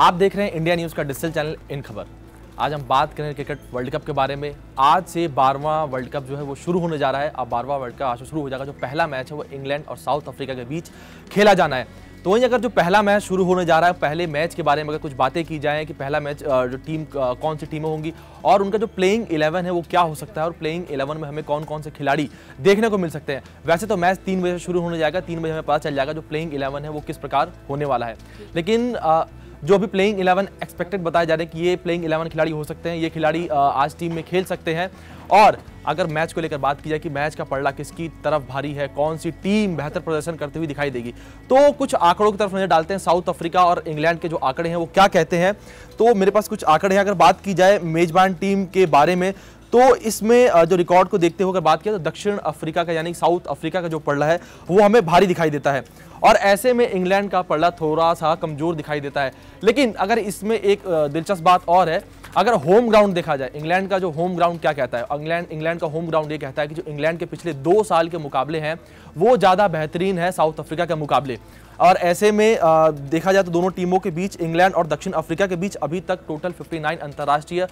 आप देख रहे हैं इंडिया न्यूज़ का डिजिटल चैनल इन खबर आज हम बात करें क्रिकेट वर्ल्ड कप के बारे में आज से बारहवा वर्ल्ड कप जो है वो शुरू होने जा रहा है अब बारहवां वर्ल्ड कप आज से शुरू हो जाएगा जो पहला मैच है वो इंग्लैंड और साउथ अफ्रीका के बीच खेला जाना है तो वहीं अगर जो पहला मैच शुरू होने जा रहा है पहले मैच के बारे में अगर कुछ बातें की जाएँ कि पहला मैच जो टीम कौन सी टीमें होंगी और उनका जो प्लेइंग इलेवन है वो क्या हो सकता है और प्लेइंग इलेवन में हमें कौन कौन से खिलाड़ी देखने को मिल सकते हैं वैसे तो मैच तीन बजे शुरू होने जाएगा तीन बजे हमें पता चल जाएगा जो प्लेइंग इलेवन है वो किस प्रकार होने वाला है लेकिन जो अभी प्लेइंग इलेवन एक्सपेक्टेड बताए जा रहे हैं कि ये प्लेइंग इलेवन खिलाड़ी हो सकते हैं ये खिलाड़ी आज टीम में खेल सकते हैं और अगर मैच को लेकर बात की जाए कि मैच का पड़ला किसकी तरफ भारी है कौन सी टीम बेहतर प्रदर्शन करते हुए दिखाई देगी तो कुछ आंकड़ों की तरफ नजर डालते हैं साउथ अफ्रीका और इंग्लैंड के जो आंकड़े हैं वो क्या कहते हैं तो मेरे पास कुछ आंकड़े हैं अगर बात की जाए मेजबान टीम के बारे में तो इसमें जो रिकॉर्ड को देखते हुए अगर बात किया तो दक्षिण अफ्रीका का यानी साउथ अफ्रीका का जो पड़ला है वो हमें भारी दिखाई देता है और ऐसे में इंग्लैंड का पड़ला थोड़ा सा कमज़ोर दिखाई देता है लेकिन अगर इसमें एक दिलचस्प बात और है अगर होम ग्राउंड देखा जाए इंग्लैंड का जो होम ग्राउंड क्या कहता है इंग्लैंड इंग्लैंड का होम ग्राउंड ये कहता है कि जो इंग्लैंड के पिछले दो साल के मुकाबले हैं वो ज़्यादा बेहतरीन है साउथ अफ्रीका के मुकाबले और ऐसे में आ, देखा जाए तो दोनों टीमों के बीच इंग्लैंड और दक्षिण अफ्रीका के बीच अभी तक टोटल 59 अंतर्राष्ट्रीय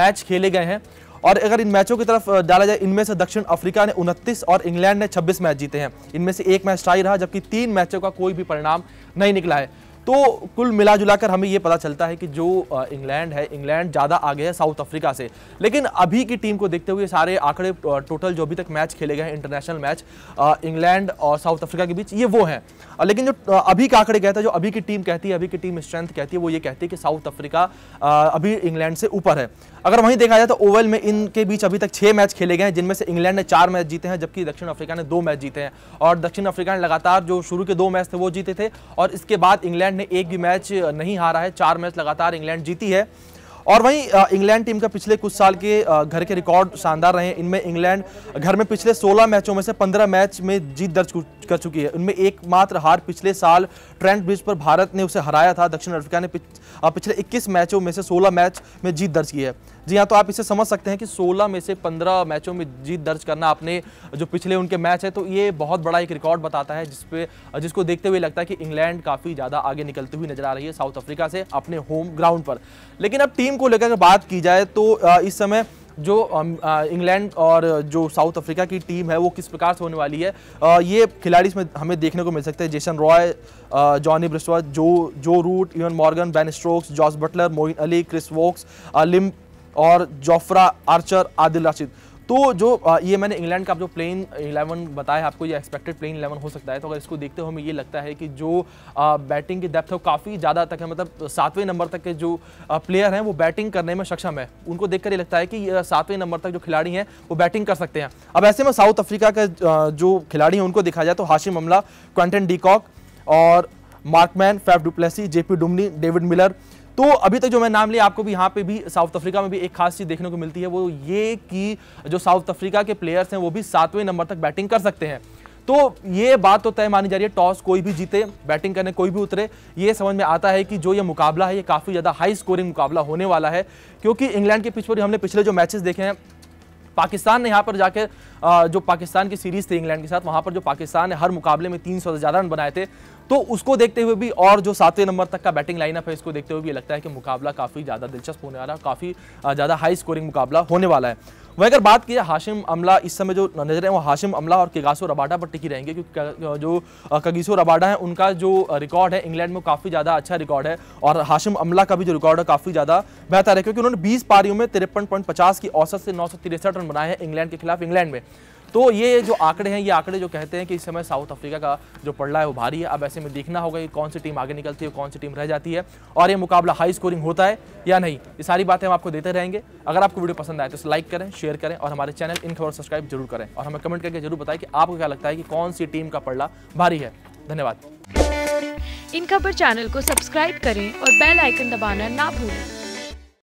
मैच खेले गए हैं और अगर इन मैचों की तरफ डाला जाए इनमें से दक्षिण अफ्रीका ने उनतीस और इंग्लैंड ने 26 मैच जीते हैं इनमें से एक मैच ट्राई रहा जबकि तीन मैचों का कोई भी परिणाम नहीं निकला है तो कुल मिला जुलाकर हमें ये पता चलता है कि जो इंग्लैंड है इंग्लैंड ज़्यादा आगे है साउथ अफ्रीका से लेकिन अभी की टीम को देखते हुए सारे आंकड़े टोटल जो अभी तक मैच खेले गए हैं इंटरनेशनल मैच इंग्लैंड और साउथ अफ्रीका के बीच ये वो हैं लेकिन जो अभी का आंकड़े कहता है जो अभी की टीम कहती है अभी की टीम स्ट्रेंथ कहती है वो ये कहती है कि साउथ अफ्रीका अभी इंग्लैंड से ऊपर है अगर वहीं देखा जाए तो ओवल में इनके बीच अभी तक छः मैच खेले गए हैं जिनमें से इंग्लैंड ने चार मैच जीते हैं जबकि दक्षिण अफ्रीका ने दो मैच जीते हैं और दक्षिण अफ्रीका ने लगातार जो शुरू के दो मैच थे वो जीते थे और इसके बाद इंग्लैंड इंग्लैंड ने एक भी मैच नहीं हारा है चार मैच लगातार इंग्लैंड जीती है और वहीं इंग्लैंड टीम का पिछले कुछ साल के घर के रिकॉर्ड शानदार रहे इनमें इंग्लैंड घर में पिछले 16 मैचों में से 15 मैच में जीत दर्ज कर चुकी है उनमें एकमात्र हार पिछले साल ट्रेंट ब्रिज पर भारत ने उसे हराया था दक्षिण अफ्रीका ने पिछले 21 मैचों में से 16 मैच में जीत दर्ज की है जी हाँ तो आप इसे समझ सकते हैं कि 16 में से 15 मैचों में जीत दर्ज करना आपने जो पिछले उनके मैच है तो ये बहुत बड़ा एक रिकॉर्ड बताता है जिसपे जिसको देखते हुए लगता है कि इंग्लैंड काफ़ी ज़्यादा आगे निकलती हुई नजर आ रही है साउथ अफ्रीका से अपने होम ग्राउंड पर लेकिन अब टीम को लेकर बात की जाए तो इस समय जो इंग्लैंड और जो साउथ अफ्रीका की टीम है वो किस प्रकार से होने वाली है ये खिलाड़ी इसमें हमें देखने को मिल सकते हैं Jason Roy Johnny Bairstow Joe Joe Root Eoin Morgan Ben Stokes Jos Buttler Moeen Ali Chris Woakes Liam और जोफ्रा आर्चर आदिल राशिद तो जो ये मैंने इंग्लैंड का जो प्लेन इलेवन बताया आपको ये एक्सपेक्टेड प्लेन इलेवन हो सकता है तो अगर इसको देखते हुए हमें ये लगता है कि जो बैटिंग की डेप्थ है वो काफ़ी ज़्यादा तक है मतलब सातवें नंबर तक के जो प्लेयर हैं वो बैटिंग करने में सक्षम है उनको देखकर ये लगता है कि सातवें नंबर तक जो खिलाड़ी हैं वो बैटिंग कर सकते हैं अब ऐसे में साउथ अफ्रीका के जो खिलाड़ी हैं उनको देखा जाए तो हाशिम अमला क्वेंटन डीकॉक और Markram Faf du Plessis JP Duminy David Miller तो अभी तक जो मैं नाम लिया आपको भी यहाँ पे भी साउथ अफ्रीका में भी एक खास चीज़ देखने को मिलती है वो ये कि जो साउथ अफ्रीका के प्लेयर्स हैं वो भी सातवें नंबर तक बैटिंग कर सकते हैं तो ये बात तो तय मानी जा रही है टॉस कोई भी जीते बैटिंग करने कोई भी उतरे ये समझ में आता है कि जो ये मुकाबला है ये काफ़ी ज़्यादा हाई स्कोरिंग मुकाबला होने वाला है क्योंकि इंग्लैंड के पिच पर हमने पिछले जो मैचेस देखे हैं पाकिस्तान ने यहाँ पर जाकर जो पाकिस्तान की सीरीज़ थी इंग्लैंड के साथ वहाँ पर जो पाकिस्तान ने हर मुकाबले में तीन से ज़्यादा रन बनाए थे तो उसको देखते हुए भी और जो सातवें नंबर तक का बैटिंग लाइनअप है इसको देखते हुए भी लगता है कि मुकाबला काफ़ी ज़्यादा दिलचस्प होने वाला है काफ़ी ज़्यादा हाई स्कोरिंग मुकाबला होने वाला है वहीं अगर बात की हाशिम अमला इस समय जो नजर है वो हाशिम अमला और केगासो रबाडा पर टिकी रहेंगे क्योंकि जो कगीसो रबाडा है उनका जो रिकॉर्ड है इंग्लैंड में काफ़ी ज़्यादा अच्छा रिकॉर्ड है और हाशिम अमला का भी जो रिकॉर्ड है काफ़ी ज़्यादा बेहतर है क्योंकि उन्होंने बीस पारियों में तिरपन पॉइंट पचास की औसत से नौ रन बनाए हैं इंग्लैंड के खिलाफ इंग्लैंड में तो ये जो आंकड़े हैं ये आंकड़े जो कहते हैं कि इस समय साउथ अफ्रीका का जो पड़ला है वो भारी है अब ऐसे में देखना होगा कि कौन सी टीम आगे निकलती है कौन सी टीम रह जाती है और ये मुकाबला हाई स्कोरिंग होता है या नहीं ये सारी बातें हम आपको देते रहेंगे अगर आपको वीडियो पसंद आए तो लाइक करें शेयर करें और हमारे चैनल इन खबर सब्सक्राइब जरूर करें और हमें कमेंट करके जरूर बताएं कि आपको क्या लगता है कि कौन सी टीम का पड़ला भारी है धन्यवाद इन खबर चैनल को सब्सक्राइब करें और बेल आइकन दबाना ना भूलें